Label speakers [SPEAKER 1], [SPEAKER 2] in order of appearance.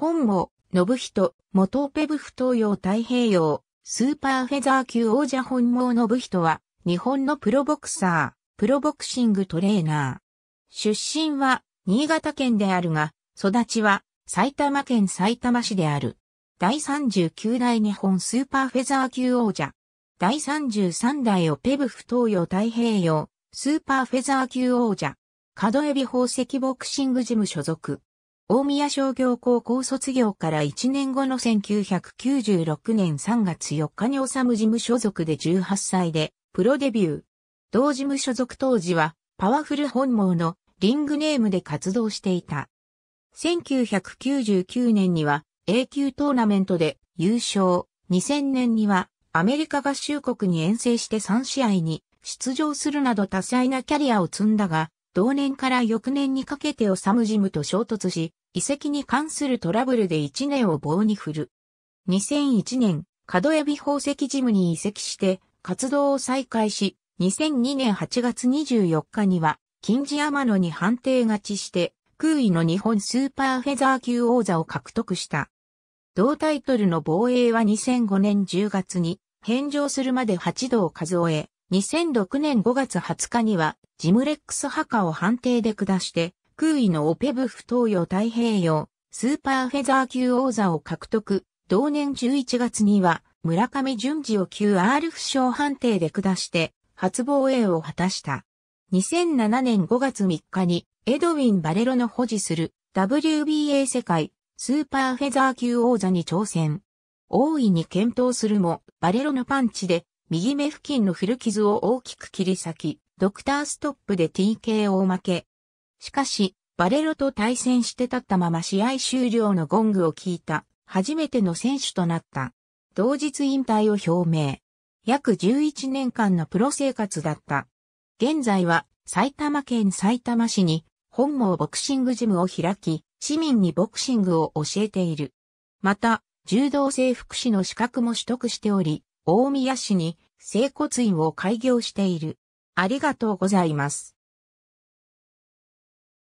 [SPEAKER 1] 本望、信人、元ペブフ東洋太平洋、スーパーフェザー級王者本望信人は、日本のプロボクサー、プロボクシングトレーナー。出身は、新潟県であるが、育ちは、埼玉県埼玉市である。第39代日本スーパーフェザー級王者。第33代をペブフ東洋太平洋、スーパーフェザー級王者。角エビ宝石ボクシングジム所属。大宮商業高校卒業から1年後の1996年3月4日に治む事務所属で18歳でプロデビュー。同事務所属当時はパワフル本望のリングネームで活動していた。1999年には A 級トーナメントで優勝。2000年にはアメリカ合衆国に遠征して3試合に出場するなど多彩なキャリアを積んだが、同年から翌年にかけてオサムジムと衝突し、遺跡に関するトラブルで1年を棒に振る。2001年、角エビ宝石ジムに移籍して活動を再開し、2002年8月24日には、金次天野に判定勝ちして、空位の日本スーパーフェザー級王座を獲得した。同タイトルの防衛は2005年10月に、返上するまで8度を数え、2006年5月20日には、ジムレックス墓を判定で下して、空位のオペブフ東洋太平洋、スーパーフェザー級王座を獲得。同年11月には、村上淳二を q R 負傷判定で下して、初防衛を果たした。2007年5月3日に、エドウィン・バレロの保持する WBA 世界スーパーフェザー級王座に挑戦。大いに検討するも、バレロのパンチで、右目付近の古傷を大きく切り裂き、ドクターストップで TKO 負け、しかし、バレロと対戦して立ったまま試合終了のゴングを聞いた、初めての選手となった。同日引退を表明。約11年間のプロ生活だった。現在は埼玉県埼玉市に本郷ボクシングジムを開き、市民にボクシングを教えている。また、柔道整復師の資格も取得しており、大宮市に整骨院を開業している。ありがとうございます。